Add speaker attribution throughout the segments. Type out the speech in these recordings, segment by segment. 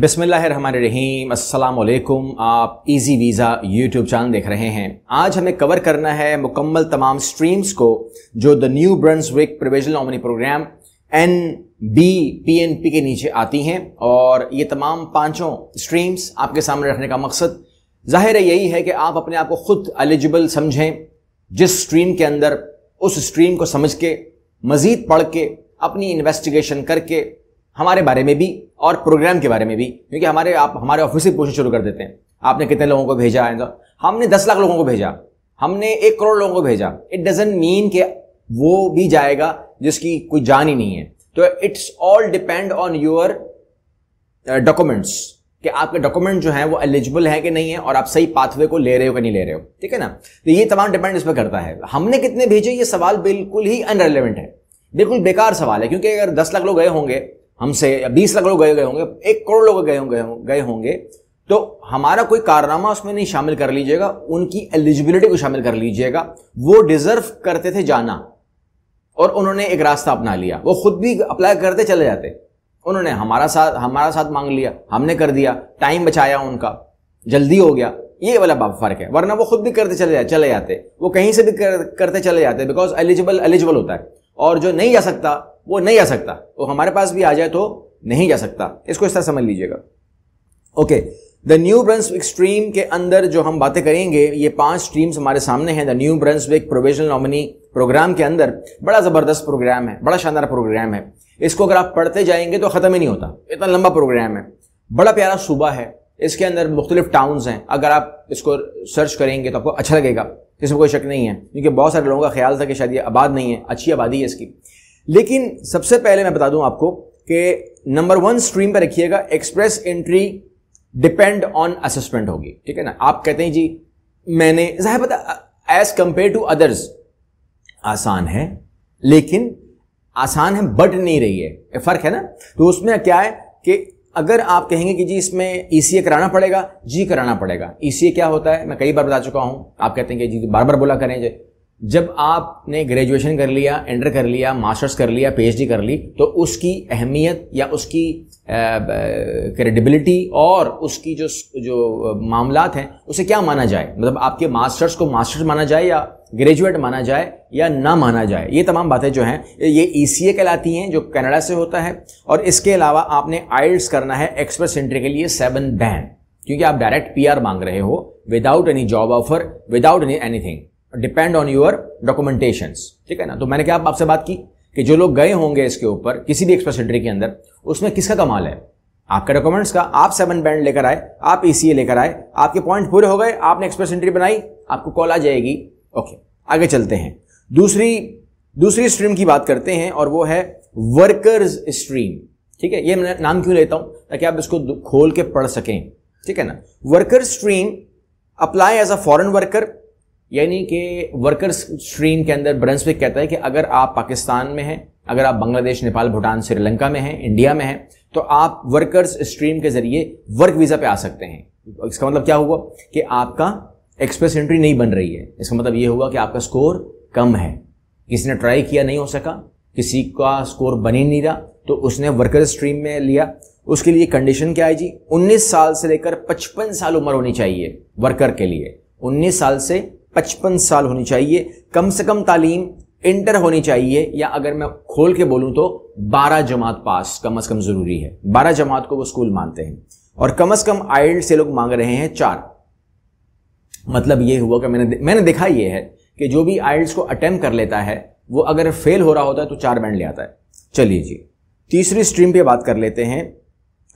Speaker 1: बिसमीम अल्लाम आप इजी वीज़ा यूट्यूब चैनल देख रहे हैं आज हमें कवर करना है मुकम्मल तमाम स्ट्रीम्स को जो द न्यू विक provisional nominee program N B P N P के नीचे आती हैं और ये तमाम पांचों स्ट्रीम्स आपके सामने रखने का मकसद जाहिर यही है कि आप अपने आप को खुद एलिजिबल समझें जिस स्ट्रीम के अंदर उस स्ट्रीम को समझ के मज़ीद पढ़ के अपनी इन्वेस्टिगेशन करके हमारे बारे में भी और प्रोग्राम के बारे में भी क्योंकि हमारे आप हमारे ऑफिस से पूछना शुरू कर देते हैं आपने कितने लोगों को भेजा है हमने दस लाख लोगों को भेजा हमने एक करोड़ लोगों को भेजा इट डजेंट मीन कि वो भी जाएगा जिसकी कोई जान ही नहीं है तो it's all depend on your documents कि आपके डॉक्यूमेंट जो हैं वो एलिजिबल है कि नहीं है और आप सही पाथवे को ले रहे हो कि नहीं ले रहे हो ठीक है ना तो ये तमाम डिपेंड इस पर करता है हमने कितने भेजे ये सवाल बिल्कुल ही अनरेलीवेंट है बिल्कुल बेकार सवाल है क्योंकि अगर दस लाख लोग गए होंगे हमसे बीस लाख लोग गए गए होंगे एक करोड़ लोग गए होंगे गए होंगे तो हमारा कोई कारनामा उसमें नहीं शामिल कर लीजिएगा उनकी एलिजिबिलिटी को शामिल कर लीजिएगा वो डिजर्व करते थे जाना और उन्होंने एक रास्ता अपना लिया वो खुद भी अप्लाई करते चले जाते उन्होंने हमारा साथ हमारा साथ मांग लिया हमने कर दिया टाइम बचाया उनका जल्दी हो गया ये वाला बाप फर्क है वरना वो खुद भी करते चले जाते चले जाते वो कहीं से भी कर, करते चले जाते बिकॉज एलिजिबल एलिजिबल होता है और जो नहीं जा सकता वो नहीं आ सकता वो हमारे पास भी आ जाए तो नहीं जा सकता इसको इस तरह समझ लीजिएगा okay the New Brunswick stream के अंदर जो हम बातें करेंगे ये पांच स्ट्रीम्स हमारे सामने हैं the New Brunswick provisional nominee program के अंदर बड़ा ज़बरदस्त प्रोग्राम है बड़ा शानदार प्रोग्राम है इसको अगर आप पढ़ते जाएंगे तो ख़त्म ही नहीं होता इतना लंबा प्रोग्राम है बड़ा प्यारा सूबा है इसके अंदर मुख्तलिफ टाउन्स हैं अगर आप इसको सर्च करेंगे तो आपको अच्छा लगेगा इसमें कोई शक नहीं है क्योंकि बहुत सारे लोगों का ख्याल था कि शायद ये आबाद नहीं है अच्छी आबादी है इसकी लेकिन सबसे पहले मैं बता दूं आपको कि नंबर वन स्ट्रीम पर रखिएगा express entry depend on assessment होगी ठीक है ना आप कहते हैं जी मैंने जाहिर पता एज कंपेयर टू अदर्स आसान है लेकिन आसान है बट नहीं रही है फर्क है ना तो उसमें क्या है कि अगर आप कहेंगे कि जी इसमें ईसीए e कराना पड़ेगा जी कराना पड़ेगा ईसीए e क्या होता है मैं कई बार बता चुका हूं आप कहते हैं कि जी बार बार बोला करें जी जब आपने ग्रेजुएशन कर लिया एंटर कर लिया मास्टर्स कर लिया पीएचडी कर ली तो उसकी अहमियत या उसकी क्रेडिबिलिटी और उसकी जो जो मामलात हैं उसे क्या माना जाए मतलब आपके मास्टर्स को मास्टर्स माना जाए या ग्रेजुएट माना जाए या ना माना जाए ये तमाम बातें जो हैं ये ई सी ए कहलाती हैं जो कनाडा से होता है और इसके अलावा आपने आइल्स करना है एक्सप्रेस एंट्री के लिए सेवन बैन क्योंकि आप डायरेक्ट पीआर मांग रहे हो without any job offer without any anything depend on your documentation ठीक है ना तो मैंने क्या आपसे बात की कि जो लोग गए होंगे इसके ऊपर किसी भी एक्सप्रेस एंट्री के अंदर उसमें किसका कमाल है आपके डॉक्यूमेंट्स का आप सेवन बैंड लेकर आए आप ई लेकर आए आपके पॉइंट पूरे हो गए आपने एक्सप्रेस एंट्री बनाई आपको कॉल आ जाएगी ओके आगे चलते हैं दूसरी दूसरी स्ट्रीम की बात करते हैं और वो है वर्कर्स स्ट्रीम ठीक है ये मैं नाम क्यों लेता हूं ताकि आप इसको खोल के पढ़ सकें ठीक है ना worker stream apply as a foreign worker यानी कि वर्कर्स स्ट्रीम के अंदर ब्रंसविक कहता है कि अगर आप पाकिस्तान में हैं अगर आप बांग्लादेश नेपाल भूटान श्रीलंका में हैं इंडिया में हैं तो आप वर्कर्स स्ट्रीम के जरिए वर्क वीज़ा पे आ सकते हैं इसका मतलब क्या हुआ कि आपका एक्सप्रेस एंट्री नहीं बन रही है इसका मतलब ये हुआ कि आपका स्कोर कम है किसी ने ट्राई किया नहीं हो सका किसी का स्कोर बन ही नहीं रहा तो उसने वर्कर स्ट्रीम में लिया उसके लिए कंडीशन क्या है जी 19 साल से लेकर 55 साल उम्र होनी चाहिए वर्कर के लिए 19 साल से पचपन साल होनी चाहिए कम से कम तालीम इंटर होनी चाहिए या अगर मैं खोल के बोलूं तो बारह जमात पास कम अज कम जरूरी है बारह जमात को वो स्कूल मानते हैं और कम अज कम आयल से लोग मांग रहे हैं चार मतलब ये हुआ कि मैंने मैंने देखा ये है कि जो भी आयल्स को अटेम्प कर लेता है वो अगर फेल हो रहा होता है तो चार बैंड ले आता है चलिए जी तीसरी स्ट्रीम पे बात कर लेते हैं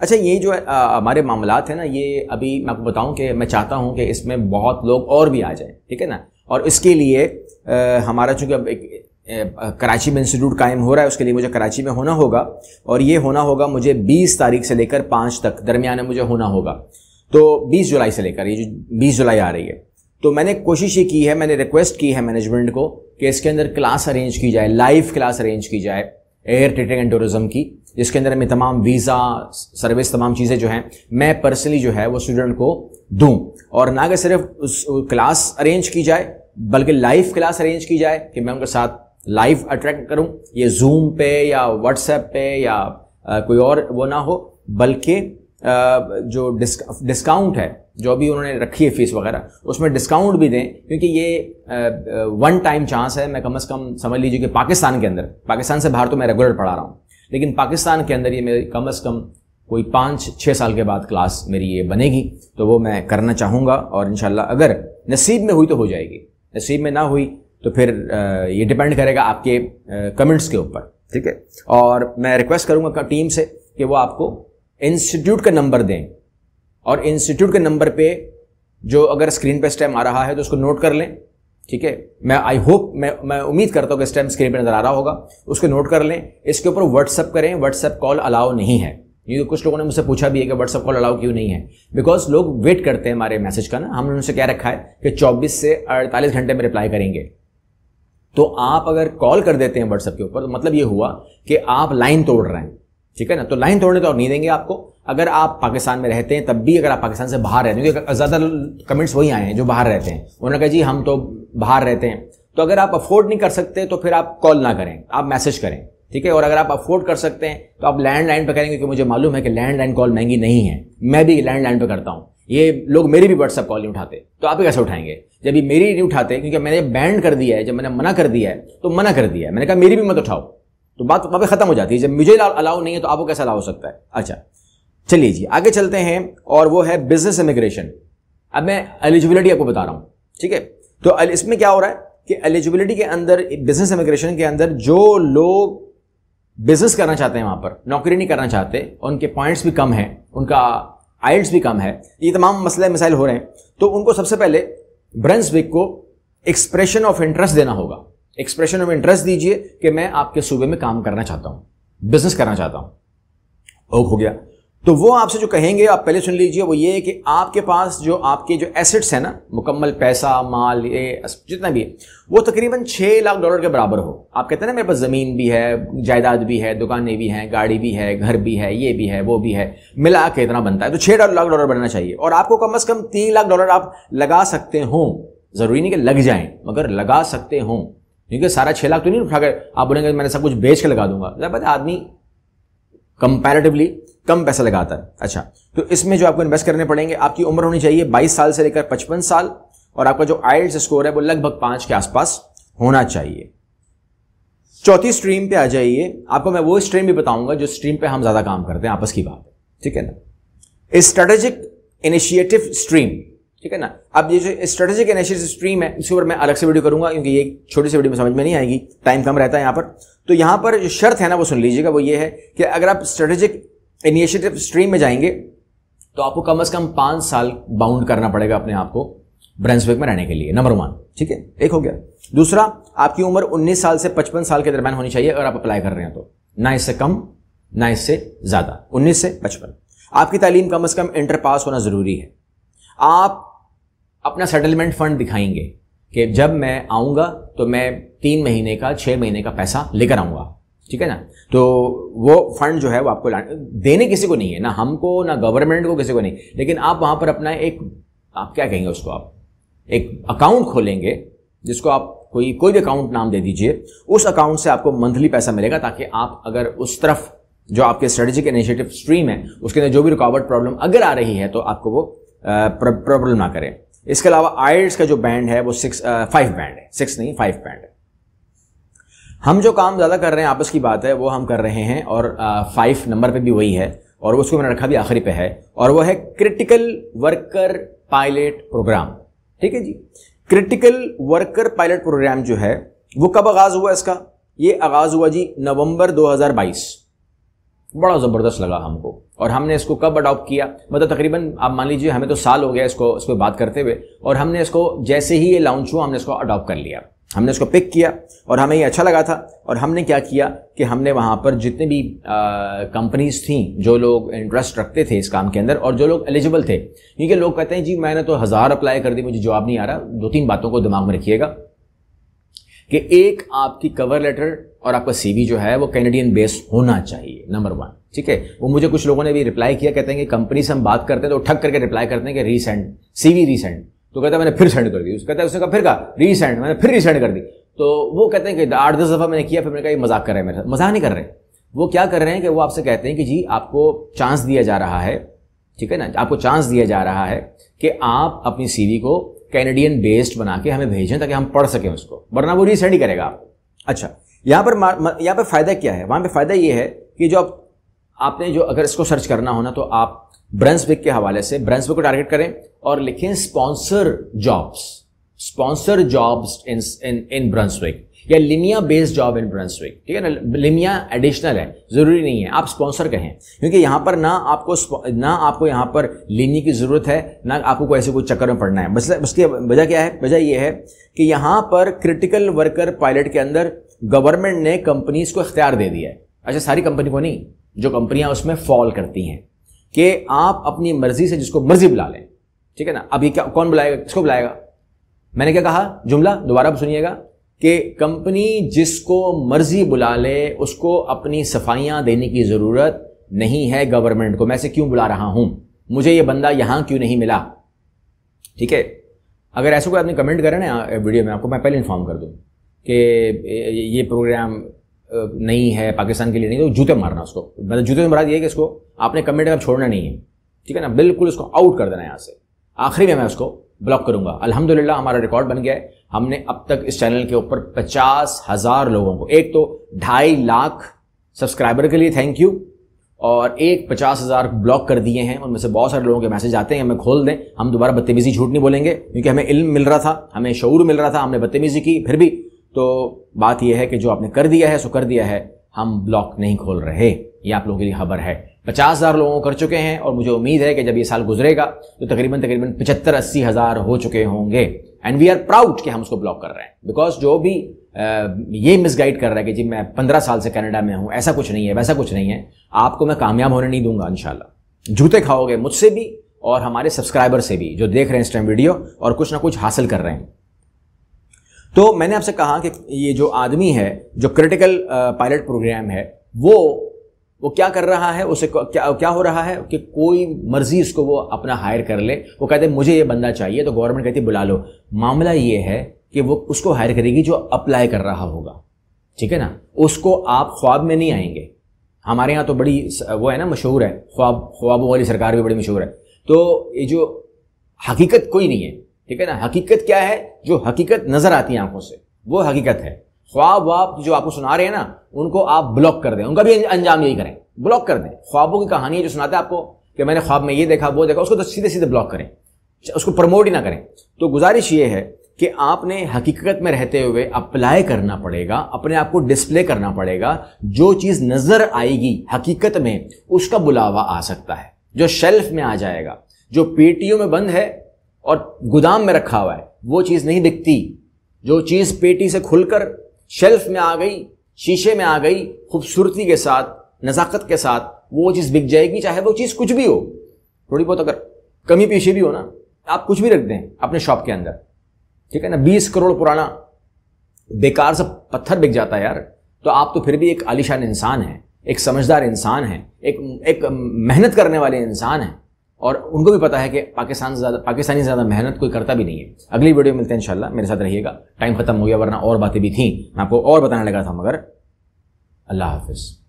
Speaker 1: अच्छा ये जो हमारे मामला है ना ये अभी मैं आपको बताऊं कि मैं चाहता हूं कि इसमें बहुत लोग और भी आ जाए ठीक है ना और इसके लिए आ, हमारा चूंकि अब एक कराची में इंस्टीट्यूट कायम हो रहा है उसके लिए मुझे कराची में होना होगा और ये होना होगा मुझे 20 तारीख से लेकर 5 तक दरमियान मुझे होना होगा तो 20 जुलाई से लेकर ये जो 20 जुलाई आ रही है तो मैंने कोशिश ये की है मैंने रिक्वेस्ट की है मैनेजमेंट को कि इसके अंदर क्लास अरेंज की जाए लाइव क्लास अरेंज की जाए एयर ट्रेडिंग एंड टूरिज्म की जिसके अंदर मैं तमाम वीज़ा सर्विस तमाम चीज़ें जो हैं मैं पर्सनली जो है वो स्टूडेंट को दूँ और ना कि सिर्फ उस क्लास अरेंज की जाए बल्कि लाइव क्लास अरेंज की जाए कि मैं उनके साथ लाइव अट्रैक्ट करूं ये जूम पे या व्हाट्सएप पे या कोई और वो ना हो बल्कि जो डिस्काउंट है जो भी उन्होंने रखी है फीस वगैरह उसमें डिस्काउंट भी दें क्योंकि ये वन टाइम चांस है मैं कम से कम समझ लीजिए कि पाकिस्तान के अंदर पाकिस्तान से बाहर तो मैं रेगुलर पढ़ा रहा हूँ लेकिन पाकिस्तान के अंदर ये मेरी कम अज़ कम कोई पाँच छः साल के बाद क्लास मेरी ये बनेगी तो वो मैं करना चाहूँगा और इन अगर नसीब में हुई तो हो जाएगी नसीब में ना हुई तो फिर ये डिपेंड करेगा आपके कमेंट्स के ऊपर ठीक है और मैं रिक्वेस्ट करूँगा टीम से कि वो आपको इंस्टीट्यूट का नंबर दें और इंस्टीट्यूट के नंबर पे जो अगर स्क्रीन पे स्टैम आ रहा है तो उसको नोट कर लें ठीक है मैं आई होप मैं मैं उम्मीद करता हूं कि इस स्क्रीन पे नजर आ रहा होगा उसको नोट कर लें इसके ऊपर व्हाट्सअप करें व्हाट्सएप कॉल अलाउ नहीं है ये कुछ लोगों ने मुझसे पूछा भी है कि व्हाट्सअप कॉल अलाउ क्यों नहीं है बिकॉज लोग वेट करते हैं हमारे मैसेज का ना हमने उनसे क्या रखा है कि 24 से 48 घंटे में रिप्लाई करेंगे तो आप अगर कॉल कर देते हैं व्हाट्सएप के ऊपर तो मतलब ये हुआ कि आप लाइन तोड़ रहे हैं ठीक है ना तो लाइन तोड़ने तो और नहीं देंगे आपको अगर आप पाकिस्तान में रहते हैं तब भी अगर आप पाकिस्तान से बाहर रहते हैं क्योंकि ज़्यादा कमेंट्स वही आए हैं जो बाहर रहते हैं उन्होंने कहा जी हम तो बाहर रहते हैं तो अगर आप अफोर्ड नहीं कर सकते तो फिर आप कॉल ना करें आप मैसेज करें ठीक है और अगर आप अफोर्ड कर सकते हैं तो आप लैंडलाइन पर करेंगे क्योंकि मुझे मालूम है कि लैंडलाइन कॉल महंगी नहीं है मैं भी लैंडलाइन पर करता हूँ ये लोग मेरी भी व्हाट्सअप कॉल नहीं उठाते तो आप कैसे उठाएंगे जब ये मेरी नहीं उठाते क्योंकि मैंने बैंड कर दिया है जब मैंने मना कर दिया है तो मना कर दिया है मैंने कहा मेरी भी मत उठाओ तो बात वहां पर ख़त्म हो जाती है जब मुझे अलाउ नहीं है तो आपको कैसे अलाउ हो सकता है अच्छा चलिए जी आगे चलते हैं और वो है बिजनेस इमिग्रेशन अब मैं एलिजिबिलिटी आपको बता रहा हूं ठीक है तो इसमें क्या हो रहा है कि एलिजिबिलिटी के अंदर बिजनेस इमिग्रेशन के अंदर जो लोग बिजनेस करना चाहते हैं वहां पर नौकरी नहीं करना चाहते उनके पॉइंट्स भी कम हैं उनका आइल्स भी कम है ये तमाम मसले मिसाइल हो रहे हैं तो उनको सबसे पहले ब्रंसविक को एक्सप्रेशन ऑफ इंटरेस्ट देना होगा एक्सप्रेशन ऑफ इंटरेस्ट दीजिए कि मैं आपके सूबे में काम करना चाहता हूं बिजनेस करना चाहता हूं ओक हो गया तो वो आपसे जो कहेंगे आप पहले सुन लीजिए वो ये है कि आपके पास जो आपके जो एसेट्स हैं ना मुकम्मल पैसा माल ये जितना भी है वो तकरीबन छः लाख डॉलर के बराबर हो आप कहते हैं ना मेरे पास ज़मीन भी है जायदाद भी है दुकानें भी हैं गाड़ी भी है घर भी है ये भी है वो भी है मिला के इतना बनता है तो छः लाख डॉलर बनना चाहिए और आपको कम अज़ कम तीन लाख डॉलर आप लगा सकते हो ज़रूरी नहीं कि लग जाएं मगर लगा सकते हों क्योंकि सारा छः लाख तो नहीं उठा कर आप बोलेंगे मैंने सब कुछ बेच के लगा दूंगा तो पता आदमी कंपैरेटिवली कम पैसा लगाता है अच्छा तो इसमें जो आपको इन्वेस्ट करने पड़ेंगे आपकी उम्र होनी चाहिए बाईस साल से लेकर पचपन साल और आपका जो आइल्स स्कोर है वो लगभग पांच के आसपास होना चाहिए चौथी स्ट्रीम पे आ जाइए आपको मैं वो स्ट्रीम भी बताऊंगा जो स्ट्रीम पे हम ज़्यादा काम करते हैं आपस की बात ठीक है ना स्ट्रेटेजिक इनिशिएटिव स्ट्रीम ठीक है ना अब ये जो स्ट्रेटेजिक एनालिसिस स्ट्रीम है इसके ऊपर मैं अलग से वीडियो करूंगा क्योंकि ये छोटी सी वीडियो में समझ में नहीं आएगी टाइम कम रहता है यहाँ पर तो यहाँ पर जो शर्त है ना वो सुन लीजिएगा वो ये है कि अगर आप स्ट्रेटेजिक इनिशिएटिव स्ट्रीम में जाएंगे तो आपको कम से कम पांच साल बाउंड करना पड़ेगा अपने आप को ब्रेंसबर्ग में रहने के लिए नंबर वन ठीक है एक हो गया दूसरा आपकी उम्र 19 साल से 55 साल के दरमियान होनी चाहिए अगर आप अप्लाई कर रहे हैं तो ना इससे कम ना इससे ज़्यादा 19 से 55 आपकी तालीम कम से कम इंटर पास होना ज़रूरी है आप अपना सेटलमेंट फंड दिखाएंगे कि जब मैं आऊंगा तो मैं तीन महीने का छः महीने का पैसा लेकर आऊंगा ठीक है ना तो वो फंड जो है वो आपको देने किसी को नहीं है ना हमको ना गवर्नमेंट को किसी को नहीं लेकिन आप वहां पर अपना एक आप क्या कहेंगे उसको आप एक अकाउंट खोलेंगे जिसको आप कोई कोई भी अकाउंट नाम दे दीजिए उस अकाउंट से आपको मंथली पैसा मिलेगा ताकि आप अगर उस तरफ जो आपके स्ट्रेटेजिक इनिशिएटिव स्ट्रीम है उसके अंदर जो भी रुकावट प्रॉब्लम अगर आ रही है तो आपको वो प्रॉब्लम ना करें इसके अलावा आयल्स का जो बैंड है वो सिक्स फाइव बैंड है सिक्स नहीं फाइव बैंड है हम जो काम ज़्यादा कर रहे हैं आपस की बात है वो हम कर रहे हैं और फाइव uh, नंबर पे भी वही है और उसको मैंने रखा भी आखिरी पे है और वो है क्रिटिकल वर्कर पायलट प्रोग्राम ठीक है जी क्रिटिकल वर्कर पायलट प्रोग्राम जो है वो कब आगाज़ हुआ इसका ये आगाज़ हुआ जी नवंबर 2022 बड़ा ज़बरदस्त लगा हमको और हमने इसको कब अडॉप्ट किया मतलब तकरीबन आप मान लीजिए हमें तो साल हो गया इसको इस पर बात करते हुए और हमने इसको जैसे ही ये लॉन्च हुआ हमने इसको अडॉप्ट कर लिया हमने इसको पिक किया और हमें ये अच्छा लगा था और हमने क्या किया कि हमने वहाँ पर जितने भी कंपनीज थी जो लोग इंटरेस्ट रखते थे इस काम के अंदर और जो लोग एलिजिबल थे क्योंकि लोग कहते हैं जी मैंने तो हज़ार अप्लाई कर दी मुझे जवाब नहीं आ रहा दो तीन बातों को दिमाग में रखिएगा कि एक आपकी कवर लेटर और आपका सीवी जो है वो कैनेडियन बेस होना चाहिए नंबर वन ठीक है वो मुझे कुछ लोगों ने भी रिप्लाई किया कहते हैं कि कंपनी से हम बात करते हैं तो ठक करके रिप्लाई करते हैं कि रीसेंड सीवी रीसेंड तो कहता है मैंने फिर सेंड कर दी उसको कहता है उसने कहा फिर कहा रीसेंड मैंने फिर रीसेंड कर दी तो वो कहते हैं कि आठ दस दफ़ा मैंने किया फिर मैंने कहा मजाक कर रहे हैं मेरे साथ मजाक नहीं कर रहे हैं वो क्या कर रहे हैं कि वो आपसे कहते हैं कि जी आपको चांस दिया जा रहा है ठीक है ना आपको चांस दिया जा रहा है कि आप अपनी सीवी को कैनेडियन बेस्ड बना के हमें भेजें ताकि हम पढ़ सकें उसको वरना वो रीसेंड ही करेगा आपको अच्छा यहाँ पर यहाँ पर फ़ायदा क्या है वहाँ पर फ़ायदा ये है कि जो आप आपने जो अगर इसको सर्च करना हो ना तो आप ब्रंसविक के हवाले से ब्रंसविक को टारगेट करें और लिखें sponsor jobs sponsor jobs in in in Brunswick या लिमिया बेस्ड जॉब इन ब्रंसविक ठीक है ना लिमिया एडिशनल है ज़रूरी नहीं है आप स्पॉन्सर कहें क्योंकि यहां पर ना आपको ना आपको यहां पर लेने की ज़रूरत है ना आपको कोई ऐसे कोई चक्कर में पड़ना है बस उसकी वजह क्या है वजह यह है कि यहां पर क्रिटिकल वर्कर पायलट के अंदर गवर्नमेंट ने कंपनीज को इख्तियार दे दिया है अच्छा सारी कंपनी को नहीं जो कंपनियां उसमें फॉल करती हैं कि आप अपनी मर्जी से जिसको मर्जी बुला लें ठीक है ना अब ये क्या कौन बुलाएगा किसको बुलाएगा मैंने क्या कहा जुमला दोबारा सुनिएगा कि कंपनी जिसको मर्जी बुला ले उसको अपनी सफाइयां देने की ज़रूरत नहीं है गवर्नमेंट को मैं से क्यों बुला रहा हूं मुझे ये बंदा यहां क्यों नहीं मिला ठीक है अगर ऐसा कोई आदमी कमेंट करे ना वीडियो में आपको मैं पहले इन्फॉर्म कर दूं कि ये प्रोग्राम नहीं है पाकिस्तान के लिए नहीं तो जूते मारना उसको मतलब जूते में मरा दिए कि इसको आपने कमेंट अगर छोड़ना नहीं है ठीक है ना बिल्कुल उसको आउट कर देना है यहाँ से आखिरी में मैं उसको ब्लॉक करूंगा अलहमदिल्ला हमारा रिकॉर्ड बन गया है हमने अब तक इस चैनल के ऊपर पचास हज़ार लोगों को एक तो ढाई लाख सब्सक्राइबर के लिए थैंक यू और एक पचास हज़ार ब्लॉक कर दिए हैं उनमें से बहुत सारे लोगों के मैसेज आते हैं हमें खोल दें हम दोबारा बदतमीज़ी झूठ नहीं बोलेंगे क्योंकि हमें इल्म मिल रहा था हमें शूर मिल रहा था हमने बदतमीज़ी की फिर भी तो बात यह है कि जो आपने कर दिया है सो कर दिया है हम ब्लॉक नहीं खोल रहे ये आप लोगों के लिए खबर है पचास हज़ार लोगों कर चुके हैं और मुझे उम्मीद है कि जब ये साल गुजरेगा तो तकरीबन तकरीबन पचहत्तर अस्सी हज़ार हो चुके होंगे एंड वी आर प्राउड कि हम उसको ब्लॉक कर रहे हैं बिकॉज जो भी ये मिसगाइड कर रहा है कि जी मैं पंद्रह साल से कनाडा में हूं ऐसा कुछ नहीं है वैसा कुछ नहीं है आपको मैं कामयाब होने नहीं दूंगा इनशाला जूते खाओगे मुझसे भी और हमारे सब्सक्राइबर से भी जो देख रहे हैं इस टाइम वीडियो और कुछ ना कुछ हासिल कर रहे हैं तो मैंने आपसे कहा कि ये जो आदमी है जो क्रिटिकल पायलट प्रोग्राम है वो वो क्या कर रहा है उसे क्या क्या हो रहा है कि कोई मर्जी इसको वो अपना हायर कर ले वो कहते मुझे ये बंदा चाहिए तो गवर्नमेंट कहती है बुला लो मामला ये है कि वो उसको हायर करेगी जो अप्लाई कर रहा होगा ठीक है ना उसको आप ख्वाब में नहीं आएंगे हमारे यहाँ तो बड़ी वो है ना मशहूर है ख्वाब ख्वाबों वाली सरकार भी बड़ी मशहूर है तो ये जो हकीकत कोई नहीं है ठीक है ना हकीकत क्या है जो हकीकत नज़र आती है आंखों से वो हकीकत है ख्वाब वाब जो आपको सुना रहे हैं ना उनको आप ब्लॉक कर दें उनका भी अंजाम यही करें ब्लॉक कर दें ख्वाबों की कहानी जो सुनाते हैं आपको कि मैंने ख्वाब में ये देखा वो देखा उसको तो सीधे सीधे ब्लॉक करें उसको प्रमोट ही ना करें तो गुजारिश ये है कि आपने हकीकत में रहते हुए अप्लाई करना पड़ेगा अपने आप को डिस्प्ले करना पड़ेगा जो चीज़ नज़र आएगी हकीकत में उसका बुलावा आ सकता है जो शेल्फ में आ जाएगा जो पेटियों में बंद है और गोदाम में रखा हुआ है वो चीज़ नहीं दिखती जो चीज़ पेटी से खुलकर शेल्फ में आ गई शीशे में आ गई खूबसूरती के साथ नज़ाकत के साथ वो चीज़ बिक जाएगी चाहे वो चीज़ कुछ भी हो थोड़ी बहुत अगर कमी पेशी भी हो ना आप कुछ भी रख दें अपने शॉप के अंदर ठीक है ना बीस करोड़ पुराना बेकार सा पत्थर बिक जाता है यार तो आप तो फिर भी एक आलिशान इंसान हैं एक समझदार इंसान हैं एक एक मेहनत करने वाले इंसान हैं और उनको भी पता है कि पाकिस्तान से ज़्यादा पाकिस्तानी ज़्यादा मेहनत कोई करता भी नहीं है अगली वीडियो मिलते हैं इंशाल्लाह मेरे साथ रहिएगा टाइम ख़त्म हो गया वरना और बातें भी थी मैं आपको और बताने लगा था मगर अल्लाह हाफिज़